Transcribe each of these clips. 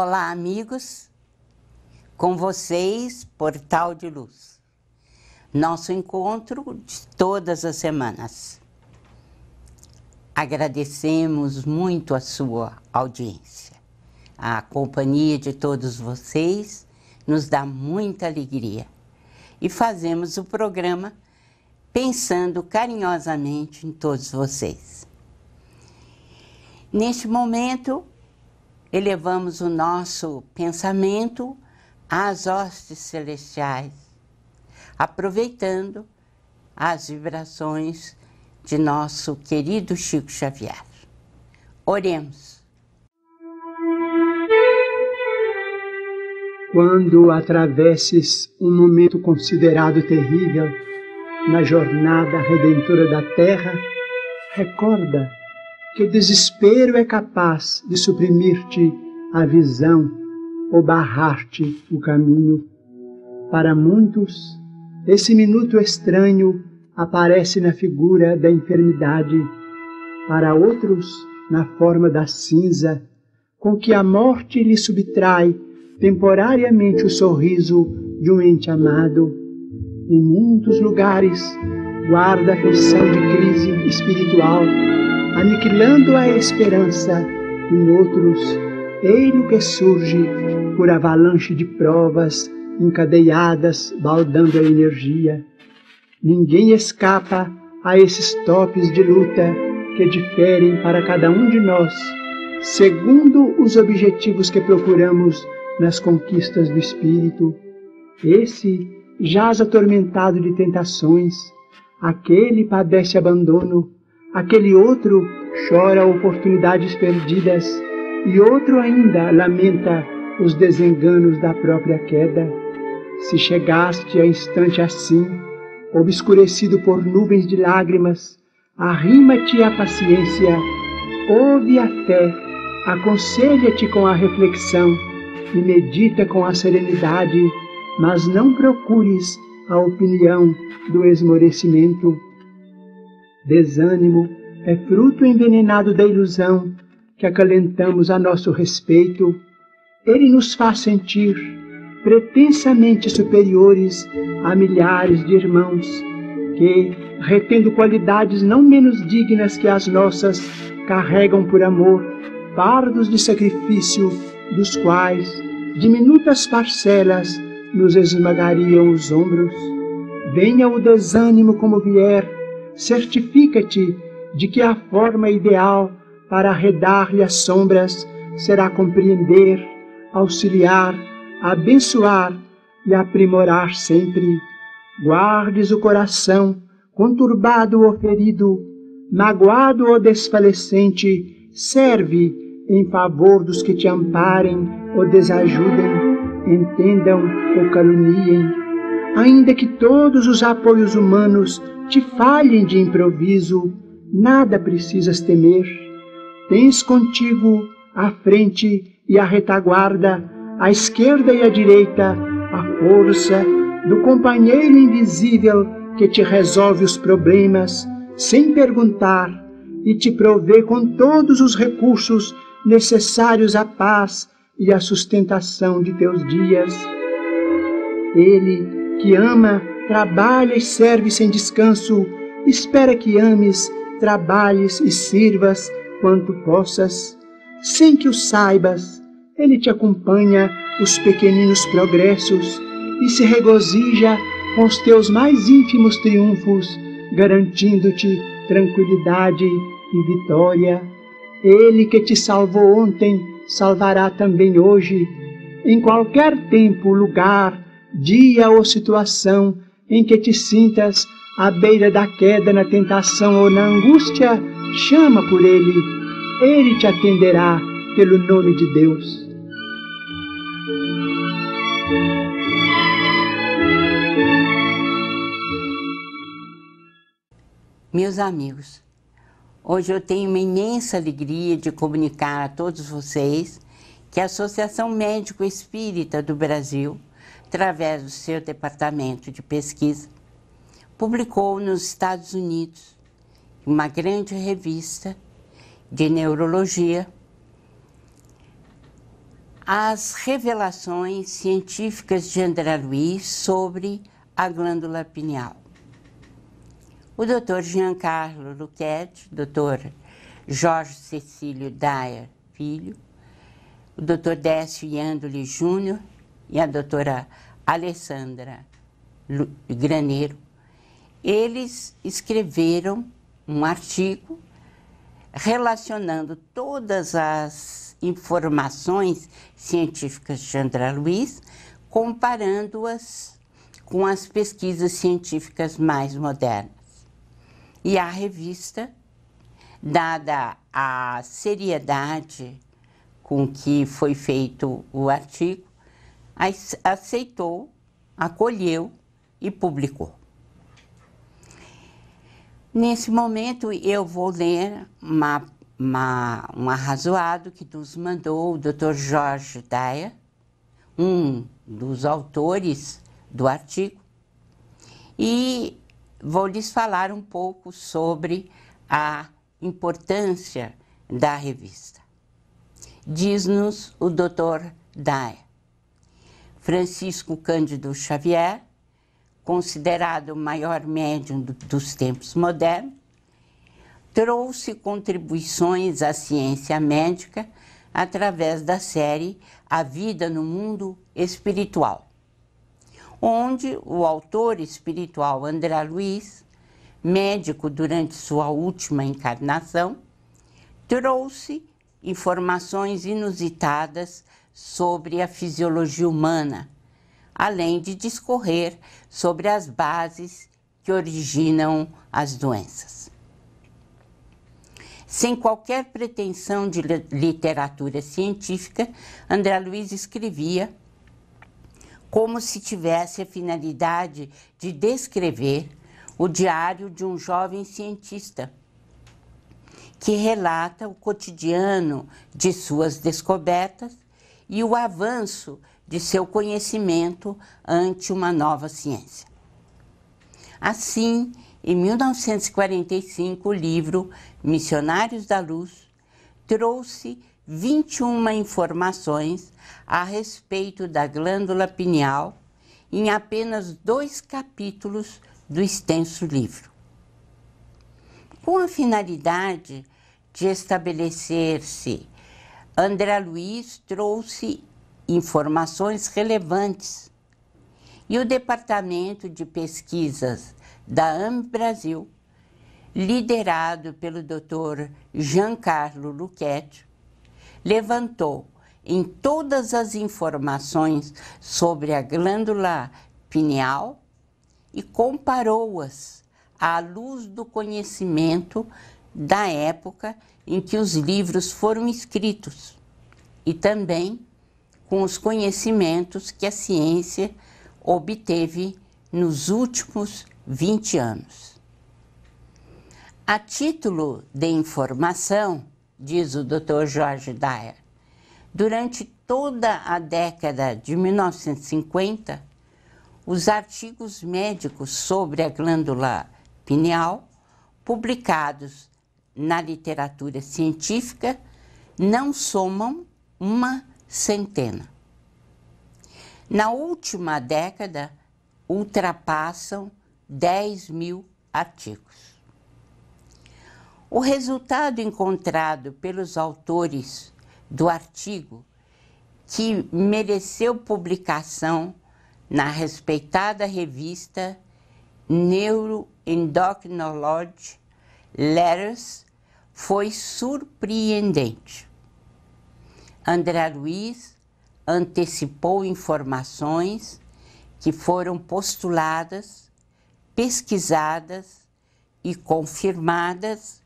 Olá, amigos. Com vocês, Portal de Luz. Nosso encontro de todas as semanas. Agradecemos muito a sua audiência. A companhia de todos vocês nos dá muita alegria. E fazemos o programa pensando carinhosamente em todos vocês. Neste momento, elevamos o nosso pensamento às hostes celestiais, aproveitando as vibrações de nosso querido Chico Xavier. Oremos. Quando atravesses um momento considerado terrível na jornada redentora da Terra, recorda que o desespero é capaz de suprimir-te a visão ou barrar-te o caminho. Para muitos, esse minuto estranho aparece na figura da enfermidade, para outros, na forma da cinza, com que a morte lhe subtrai temporariamente o sorriso de um ente amado. Em muitos lugares, guarda a feição de crise espiritual aniquilando a esperança em outros, eiro que surge por avalanche de provas encadeadas, baldando a energia. Ninguém escapa a esses topes de luta que diferem para cada um de nós, segundo os objetivos que procuramos nas conquistas do espírito. Esse jaz atormentado de tentações, aquele padece abandono Aquele outro chora oportunidades perdidas, e outro ainda lamenta os desenganos da própria queda. Se chegaste a instante assim, obscurecido por nuvens de lágrimas, arrima-te à paciência, ouve a fé, aconselha-te com a reflexão e medita com a serenidade, mas não procures a opinião do esmorecimento Desânimo é fruto envenenado da ilusão que acalentamos a nosso respeito. Ele nos faz sentir pretensamente superiores a milhares de irmãos que, retendo qualidades não menos dignas que as nossas, carregam por amor fardos de sacrifício dos quais diminutas parcelas nos esmagariam os ombros. Venha o desânimo como vier, certifica-te de que a forma ideal para arredar-lhe as sombras será compreender, auxiliar, abençoar e aprimorar sempre. Guardes o coração conturbado ou ferido, magoado ou desfalecente, serve em favor dos que te amparem ou desajudem, entendam ou caluniem ainda que todos os apoios humanos te falhem de improviso, nada precisas temer. Tens contigo a frente e a retaguarda, a esquerda e a direita, a força do companheiro invisível que te resolve os problemas sem perguntar e te provê com todos os recursos necessários à paz e à sustentação de teus dias. Ele que ama, trabalha e serve sem descanso, espera que ames, trabalhes e sirvas quanto possas. Sem que o saibas, ele te acompanha os pequeninos progressos e se regozija com os teus mais ínfimos triunfos, garantindo-te tranquilidade e vitória. Ele que te salvou ontem, salvará também hoje. Em qualquer tempo, lugar, dia ou situação em que te sintas à beira da queda na tentação ou na angústia, chama por ele, ele te atenderá pelo nome de Deus. Meus amigos, hoje eu tenho uma imensa alegria de comunicar a todos vocês que a Associação Médico Espírita do Brasil através do seu departamento de pesquisa, publicou nos Estados Unidos uma grande revista de neurologia as revelações científicas de André Luiz sobre a glândula pineal. O Dr. Giancarlo Luquete, Dr. Jorge Cecílio Dyer Filho, o Dr. Décio Iandoli Júnior e a doutora Alessandra Graneiro, eles escreveram um artigo relacionando todas as informações científicas de André Luiz, comparando-as com as pesquisas científicas mais modernas. E a revista, dada a seriedade com que foi feito o artigo, aceitou, acolheu e publicou. Nesse momento, eu vou ler uma, uma, um arrazoado que nos mandou o Dr. Jorge Daia, um dos autores do artigo, e vou lhes falar um pouco sobre a importância da revista. Diz-nos o Dr. Daia. Francisco Cândido Xavier, considerado o maior médium do, dos tempos modernos, trouxe contribuições à ciência médica através da série A Vida no Mundo Espiritual, onde o autor espiritual André Luiz, médico durante sua última encarnação, trouxe informações inusitadas sobre a fisiologia humana, além de discorrer sobre as bases que originam as doenças. Sem qualquer pretensão de literatura científica, André Luiz escrevia como se tivesse a finalidade de descrever o diário de um jovem cientista que relata o cotidiano de suas descobertas e o avanço de seu conhecimento ante uma nova ciência. Assim, em 1945, o livro Missionários da Luz trouxe 21 informações a respeito da glândula pineal em apenas dois capítulos do extenso livro. Com a finalidade de estabelecer-se André Luiz trouxe informações relevantes e o Departamento de Pesquisas da AM Brasil, liderado pelo Dr. Giancarlo Luquete, levantou em todas as informações sobre a glândula pineal e comparou-as à luz do conhecimento da época em que os livros foram escritos e também com os conhecimentos que a ciência obteve nos últimos 20 anos. A título de informação, diz o Dr. Jorge Dyer, durante toda a década de 1950, os artigos médicos sobre a glândula pineal, publicados na literatura científica não somam uma centena. Na última década, ultrapassam 10 mil artigos. O resultado encontrado pelos autores do artigo, que mereceu publicação na respeitada revista Neuroendocrinology Letters foi surpreendente. André Luiz antecipou informações que foram postuladas, pesquisadas e confirmadas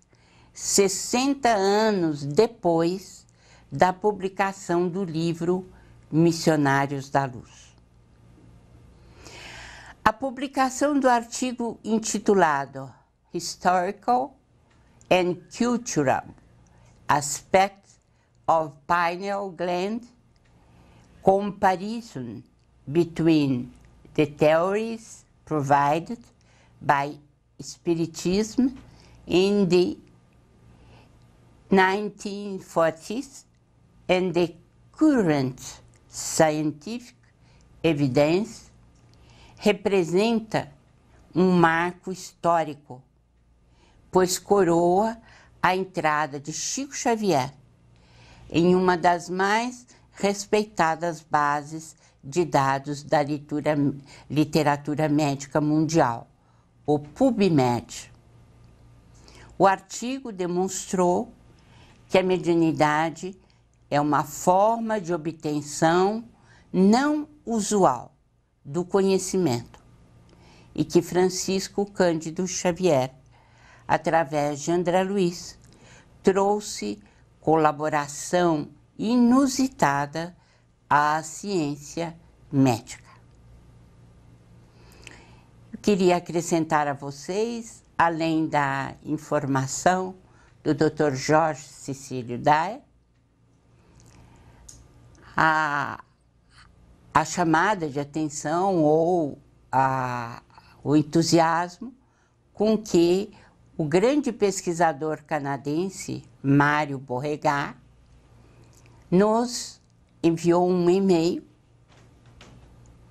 60 anos depois da publicação do livro Missionários da Luz. A publicação do artigo intitulado Historical and cultural aspect of pineal gland, comparison between the theories provided by Spiritism in the 1940s and the current scientific evidence representa um marco histórico pois coroa a entrada de Chico Xavier em uma das mais respeitadas bases de dados da litura, literatura médica mundial, o PubMed. O artigo demonstrou que a mediunidade é uma forma de obtenção não usual do conhecimento e que Francisco Cândido Xavier através de André Luiz, trouxe colaboração inusitada à ciência médica. Eu queria acrescentar a vocês, além da informação do Dr. Jorge Cecílio Dai, a, a chamada de atenção ou a, o entusiasmo com que o grande pesquisador canadense Mário Borregat nos enviou um e-mail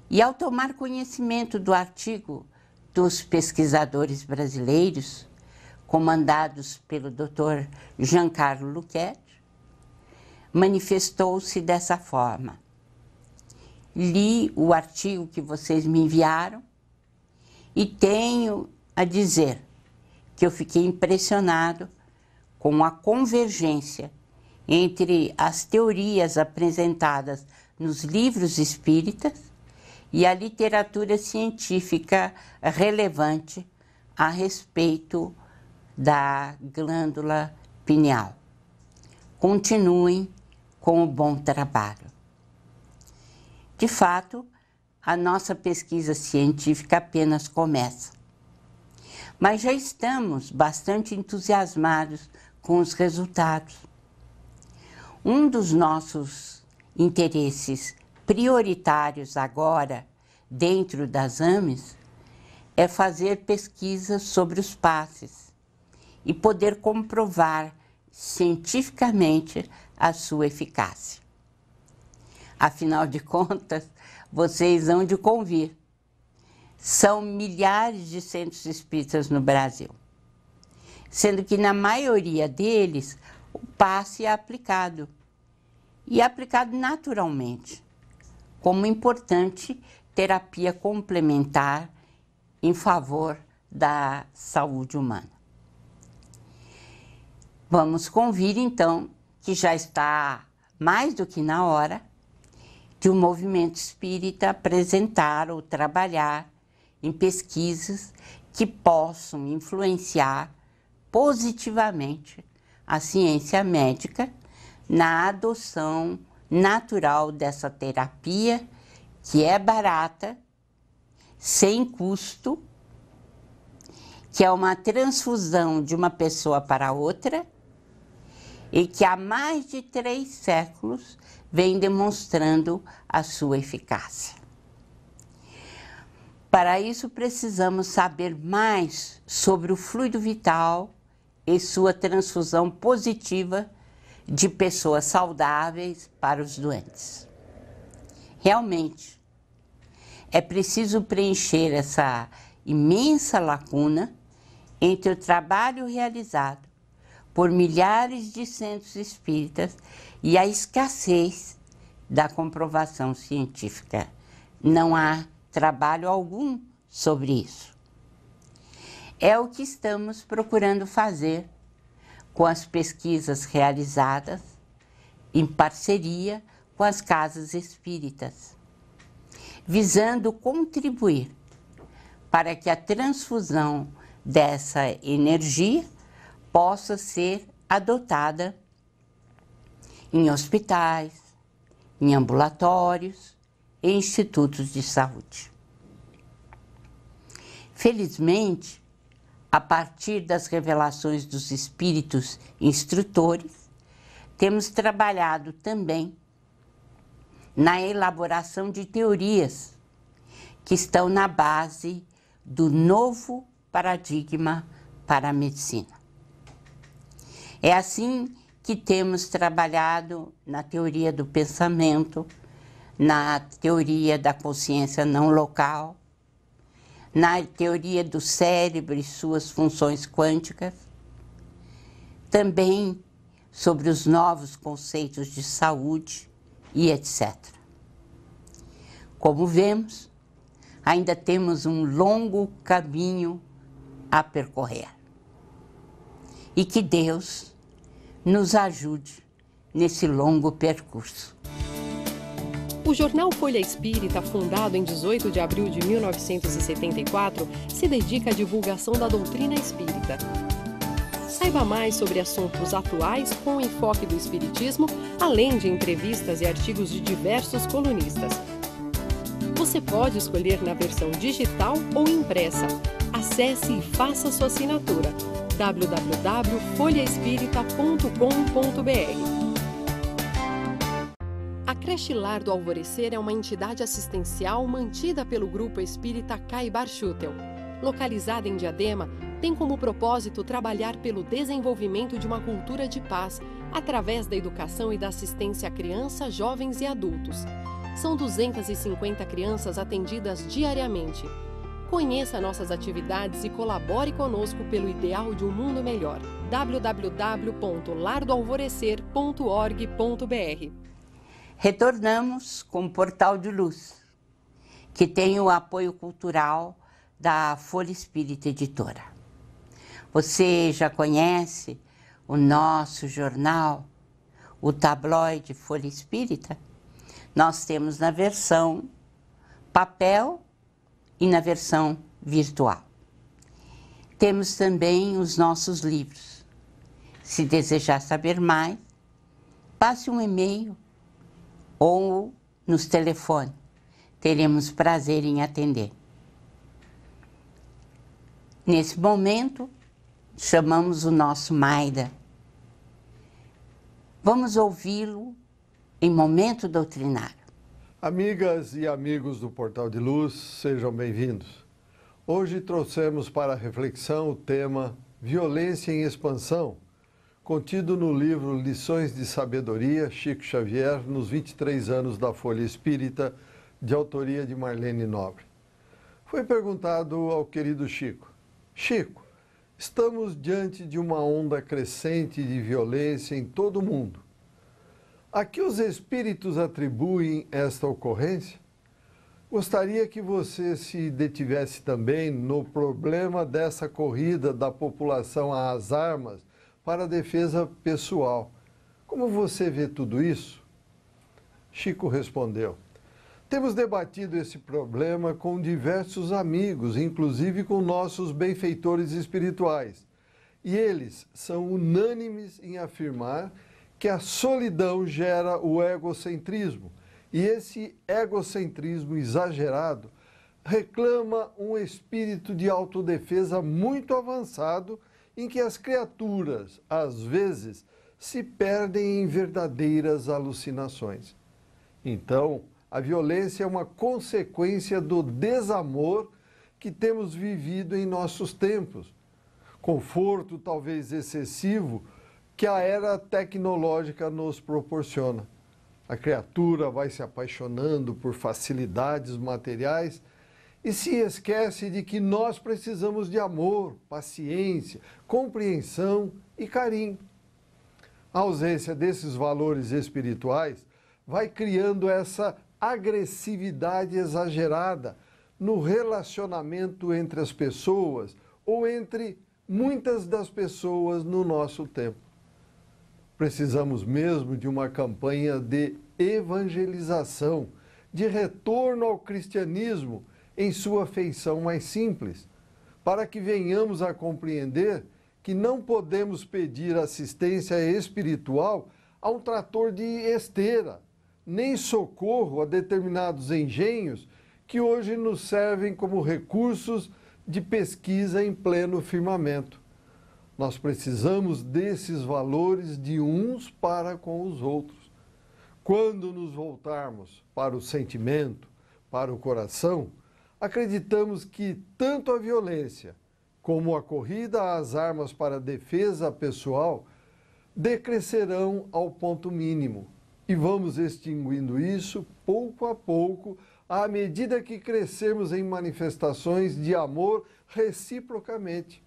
e, ao tomar conhecimento do artigo dos pesquisadores brasileiros, comandados pelo Dr. Giancarlo Luquet, manifestou-se dessa forma. Li o artigo que vocês me enviaram e tenho a dizer que eu fiquei impressionado com a convergência entre as teorias apresentadas nos livros espíritas e a literatura científica relevante a respeito da glândula pineal. Continuem com o bom trabalho. De fato, a nossa pesquisa científica apenas começa. Mas já estamos bastante entusiasmados com os resultados. Um dos nossos interesses prioritários agora, dentro das AMES, é fazer pesquisas sobre os passes e poder comprovar cientificamente a sua eficácia. Afinal de contas, vocês vão de convir são milhares de centros espíritas no Brasil, sendo que na maioria deles o passe é aplicado e é aplicado naturalmente, como importante terapia complementar em favor da saúde humana. Vamos convir então que já está mais do que na hora de o um movimento espírita apresentar ou trabalhar em pesquisas que possam influenciar positivamente a ciência médica na adoção natural dessa terapia que é barata, sem custo, que é uma transfusão de uma pessoa para outra e que há mais de três séculos vem demonstrando a sua eficácia. Para isso, precisamos saber mais sobre o fluido vital e sua transfusão positiva de pessoas saudáveis para os doentes. Realmente, é preciso preencher essa imensa lacuna entre o trabalho realizado por milhares de centros espíritas e a escassez da comprovação científica. Não há trabalho algum sobre isso. É o que estamos procurando fazer com as pesquisas realizadas em parceria com as casas espíritas, visando contribuir para que a transfusão dessa energia possa ser adotada em hospitais, em ambulatórios e institutos de saúde. Felizmente, a partir das revelações dos espíritos instrutores, temos trabalhado também na elaboração de teorias que estão na base do novo paradigma para a medicina. É assim que temos trabalhado na teoria do pensamento, na teoria da consciência não local, na teoria do cérebro e suas funções quânticas, também sobre os novos conceitos de saúde e etc. Como vemos, ainda temos um longo caminho a percorrer. E que Deus nos ajude nesse longo percurso. O jornal Folha Espírita, fundado em 18 de abril de 1974, se dedica à divulgação da doutrina espírita. Saiba mais sobre assuntos atuais com o enfoque do Espiritismo, além de entrevistas e artigos de diversos colunistas. Você pode escolher na versão digital ou impressa. Acesse e faça sua assinatura www.folhaespirita.com.br. Crechilar do Alvorecer é uma entidade assistencial mantida pelo grupo espírita Caibar Schutel. Localizada em Diadema, tem como propósito trabalhar pelo desenvolvimento de uma cultura de paz através da educação e da assistência a crianças, jovens e adultos. São 250 crianças atendidas diariamente. Conheça nossas atividades e colabore conosco pelo ideal de um mundo melhor. www.lardoalvorecer.org.br Retornamos com o Portal de Luz, que tem o apoio cultural da Folha Espírita Editora. Você já conhece o nosso jornal, o tabloide Folha Espírita? Nós temos na versão papel e na versão virtual. Temos também os nossos livros. Se desejar saber mais, passe um e-mail ou nos telefone. Teremos prazer em atender. Nesse momento, chamamos o nosso Maida. Vamos ouvi-lo em momento doutrinário. Amigas e amigos do Portal de Luz, sejam bem-vindos. Hoje trouxemos para reflexão o tema Violência em Expansão contido no livro Lições de Sabedoria, Chico Xavier, nos 23 anos da Folha Espírita, de autoria de Marlene Nobre. Foi perguntado ao querido Chico: Chico, estamos diante de uma onda crescente de violência em todo o mundo. A que os espíritos atribuem esta ocorrência? Gostaria que você se detivesse também no problema dessa corrida da população às armas para a defesa pessoal. Como você vê tudo isso? Chico respondeu: Temos debatido esse problema com diversos amigos, inclusive com nossos benfeitores espirituais. E eles são unânimes em afirmar que a solidão gera o egocentrismo. E esse egocentrismo exagerado reclama um espírito de autodefesa muito avançado em que as criaturas, às vezes, se perdem em verdadeiras alucinações. Então, a violência é uma consequência do desamor que temos vivido em nossos tempos. Conforto, talvez excessivo, que a era tecnológica nos proporciona. A criatura vai se apaixonando por facilidades materiais e se esquece de que nós precisamos de amor, paciência, compreensão e carinho. A ausência desses valores espirituais vai criando essa agressividade exagerada no relacionamento entre as pessoas ou entre muitas das pessoas no nosso tempo. Precisamos mesmo de uma campanha de evangelização, de retorno ao cristianismo em sua feição mais simples, para que venhamos a compreender que não podemos pedir assistência espiritual a um trator de esteira, nem socorro a determinados engenhos que hoje nos servem como recursos de pesquisa em pleno firmamento. Nós precisamos desses valores de uns para com os outros. Quando nos voltarmos para o sentimento, para o coração, acreditamos que tanto a violência como a corrida às armas para defesa pessoal decrescerão ao ponto mínimo e vamos extinguindo isso pouco a pouco à medida que crescermos em manifestações de amor reciprocamente.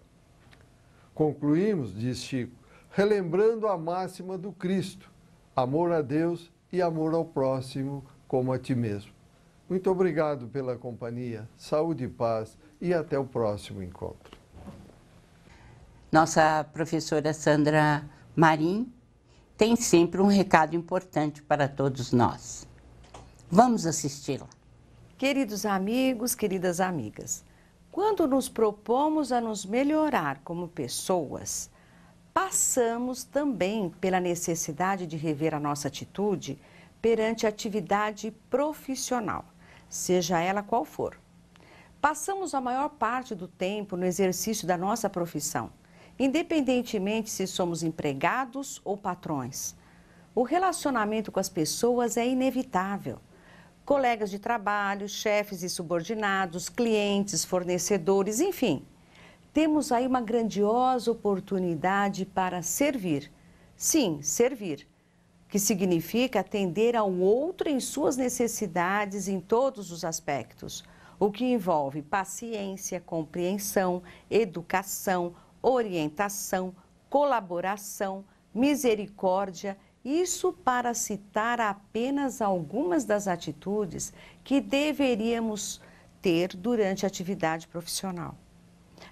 Concluímos, diz Chico, relembrando a máxima do Cristo: amor a Deus e amor ao próximo como a ti mesmo. Muito obrigado pela companhia, saúde e paz e até o próximo encontro. Nossa professora Sandra Marim tem sempre um recado importante para todos nós. Vamos assisti-la. Queridos amigos, queridas amigas, quando nos propomos a nos melhorar como pessoas, passamos também pela necessidade de rever a nossa atitude perante a atividade profissional seja ela qual for. Passamos a maior parte do tempo no exercício da nossa profissão, independentemente se somos empregados ou patrões. O relacionamento com as pessoas é inevitável. Colegas de trabalho, chefes e subordinados, clientes, fornecedores, enfim. Temos aí uma grandiosa oportunidade para servir. Sim, servir que significa atender ao outro em suas necessidades em todos os aspectos, o que envolve paciência, compreensão, educação, orientação, colaboração, misericórdia, isso para citar apenas algumas das atitudes que deveríamos ter durante a atividade profissional.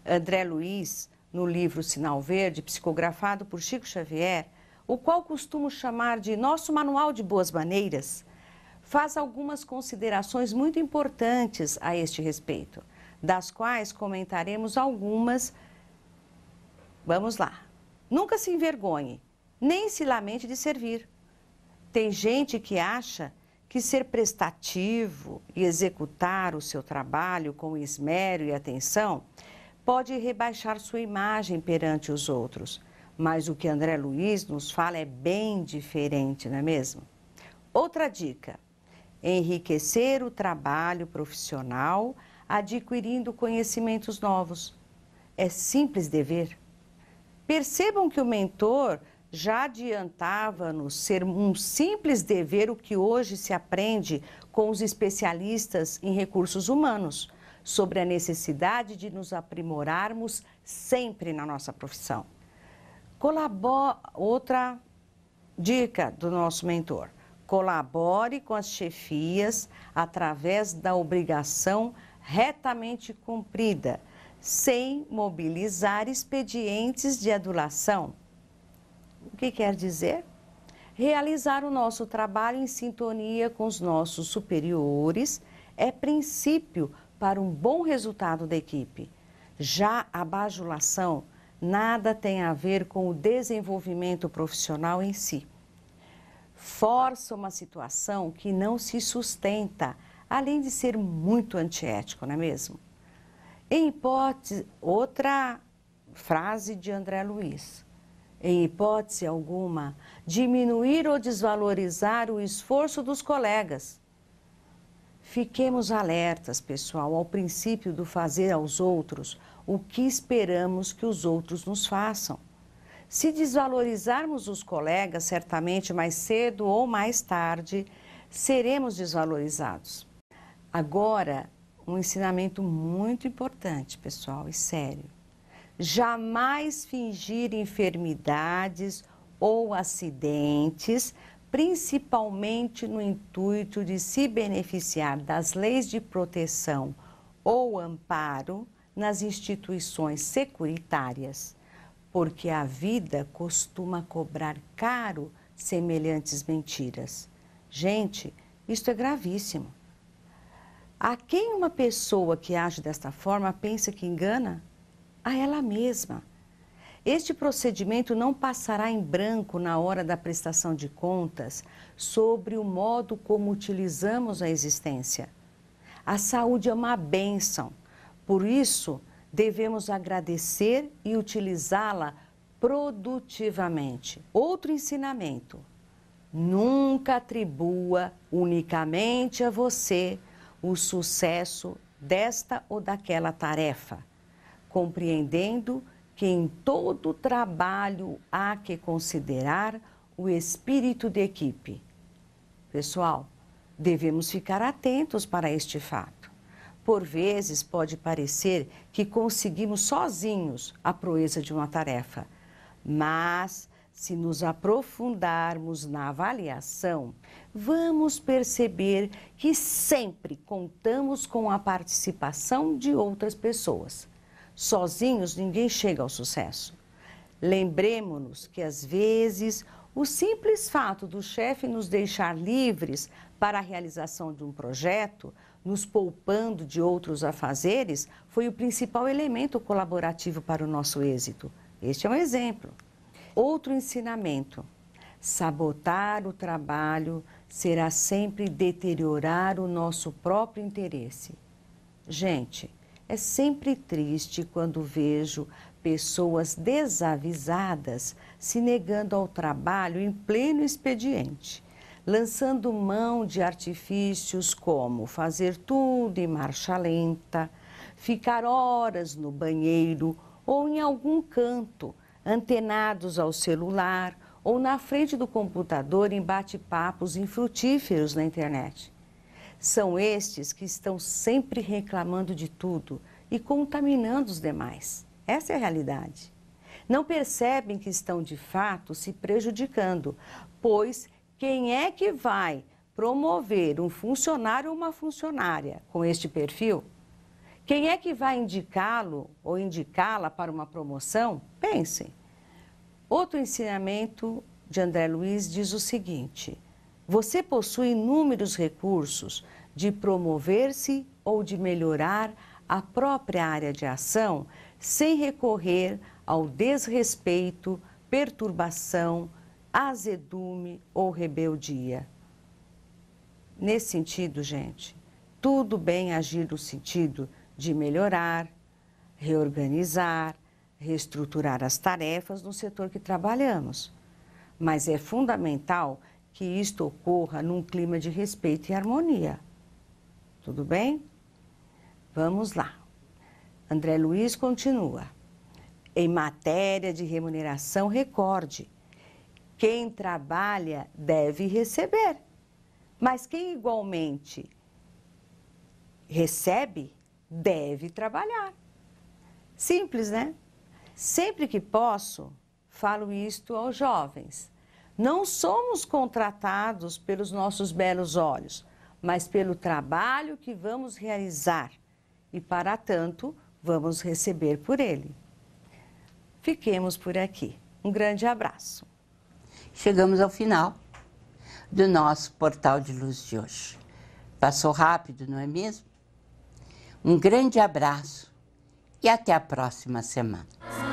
André Luiz, no livro Sinal Verde, psicografado por Chico Xavier, o qual costumo chamar de nosso Manual de Boas Maneiras, faz algumas considerações muito importantes a este respeito, das quais comentaremos algumas. Vamos lá. Nunca se envergonhe, nem se lamente de servir. Tem gente que acha que ser prestativo e executar o seu trabalho com esmero e atenção pode rebaixar sua imagem perante os outros mas o que André Luiz nos fala é bem diferente, não é mesmo? Outra dica: enriquecer o trabalho profissional adquirindo conhecimentos novos. É simples dever. Percebam que o mentor já adiantava-nos ser um simples dever o que hoje se aprende com os especialistas em recursos humanos, sobre a necessidade de nos aprimorarmos sempre na nossa profissão outra dica do nosso mentor, colabore com as chefias através da obrigação retamente cumprida, sem mobilizar expedientes de adulação. O que quer dizer? Realizar o nosso trabalho em sintonia com os nossos superiores é princípio para um bom resultado da equipe. Já a bajulação, nada tem a ver com o desenvolvimento profissional em si. Força uma situação que não se sustenta, além de ser muito antiético, não é mesmo? Em hipótese, outra frase de André Luiz. Em hipótese alguma, diminuir ou desvalorizar o esforço dos colegas. Fiquemos alertas, pessoal, ao princípio do fazer aos outros o que esperamos que os outros nos façam. Se desvalorizarmos os colegas, certamente mais cedo ou mais tarde seremos desvalorizados. Agora, um ensinamento muito importante, pessoal, e sério. Jamais fingir enfermidades ou acidentes, principalmente no intuito de se beneficiar das leis de proteção ou amparo nas instituições securitárias, porque a vida costuma cobrar caro semelhantes mentiras. Gente, isto é gravíssimo. A quem uma pessoa que age desta forma pensa que engana? A ela mesma. Este procedimento não passará em branco na hora da prestação de contas sobre o modo como utilizamos a existência. A saúde é uma bênção por isso, devemos agradecer e utilizá-la produtivamente. Outro ensinamento: nunca atribua unicamente a você o sucesso desta ou daquela tarefa, compreendendo que em todo trabalho há que considerar o espírito de equipe. Pessoal, devemos ficar atentos para este fato. Por vezes pode parecer que conseguimos sozinhos a proeza de uma tarefa, mas se nos aprofundarmos na avaliação, vamos perceber que sempre contamos com a participação de outras pessoas. Sozinhos ninguém chega ao sucesso. Lembremos-nos que às vezes o simples fato do chefe nos deixar livres para a realização de um projeto nos poupando de outros afazeres, foi o principal elemento colaborativo para o nosso êxito. Este é um exemplo. Outro ensinamento: sabotar o trabalho será sempre deteriorar o nosso próprio interesse. Gente, é sempre triste quando vejo pessoas desavisadas se negando ao trabalho em pleno expediente lançando mão de artifícios como fazer tudo em marcha lenta, ficar horas no banheiro ou em algum canto, antenados ao celular ou na frente do computador em bate-papos infrutíferos na internet. São estes que estão sempre reclamando de tudo e contaminando os demais. Essa é a realidade. Não percebem que estão de fato se prejudicando, pois quem é que vai promover um funcionário ou uma funcionária com este perfil? Quem é que vai indicá-lo ou indicá-la para uma promoção? Pensem. Outro ensinamento de André Luiz diz o seguinte: você possui inúmeros recursos de promover-se ou de melhorar a própria área de ação sem recorrer ao desrespeito, perturbação, azedume ou rebeldia. Nesse sentido, gente, tudo bem agir no sentido de melhorar, reorganizar, reestruturar as tarefas no setor que trabalhamos. Mas é fundamental que isto ocorra num clima de respeito e harmonia. Tudo bem? Vamos lá. André Luiz continua. Em matéria de remuneração, recorde quem trabalha deve receber, mas quem igualmente recebe, deve trabalhar. Simples, né? Sempre que posso, falo isto aos jovens. Não somos contratados pelos nossos belos olhos, mas pelo trabalho que vamos realizar e, para tanto, vamos receber por ele. Fiquemos por aqui. Um grande abraço. Chegamos ao final do nosso portal de luz de hoje. Passou rápido, não é mesmo? Um grande abraço e até a próxima semana.